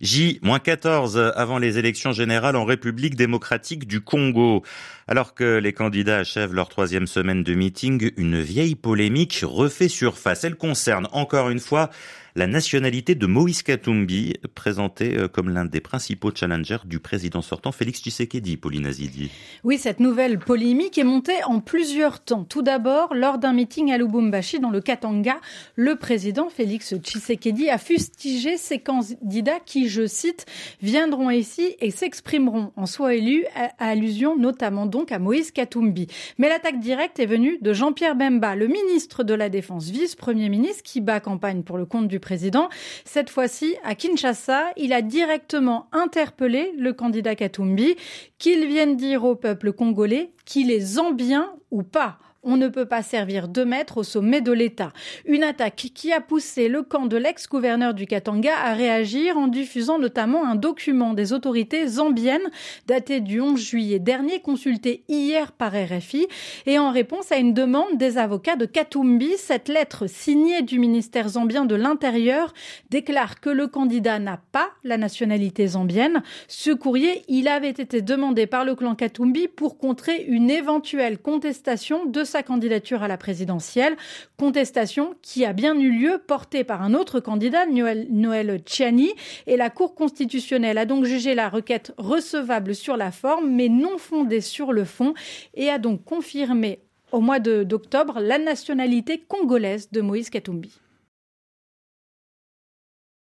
J-14 avant les élections générales en République démocratique du Congo. Alors que les candidats achèvent leur troisième semaine de meeting, une vieille polémique refait surface. Elle concerne encore une fois la nationalité de Moïse Katumbi, présentée euh, comme l'un des principaux challengers du président sortant Félix Tshisekedi, Pauline Azidi. Oui, cette nouvelle polémique est montée en plusieurs temps. Tout d'abord, lors d'un meeting à Lubumbashi dans le Katanga, le président Félix Tshisekedi a fustigé ses candidats qui, je cite, viendront ici et s'exprimeront en soi élu, à allusion notamment donc à Moïse Katumbi. Mais l'attaque directe est venue de Jean-Pierre Bemba, le ministre de la Défense, vice-premier ministre, qui bat campagne pour le compte du président président. Cette fois-ci, à Kinshasa, il a directement interpellé le candidat Katumbi qu'il vienne dire au peuple congolais qu'il est zambien ou pas. On ne peut pas servir deux maître au sommet de l'État. Une attaque qui a poussé le camp de l'ex-gouverneur du Katanga à réagir en diffusant notamment un document des autorités zambiennes daté du 11 juillet dernier, consulté hier par RFI, et en réponse à une demande des avocats de Katumbi, cette lettre signée du ministère zambien de l'Intérieur déclare que le candidat n'a pas la nationalité zambienne. Ce courrier, il avait été demandé par le clan Katumbi pour contrer une une éventuelle contestation de sa candidature à la présidentielle, contestation qui a bien eu lieu portée par un autre candidat, Noël, Noël et la Cour constitutionnelle a donc jugé la requête recevable sur la forme mais non fondée sur le fond et a donc confirmé au mois d'octobre la nationalité congolaise de Moïse Katumbi.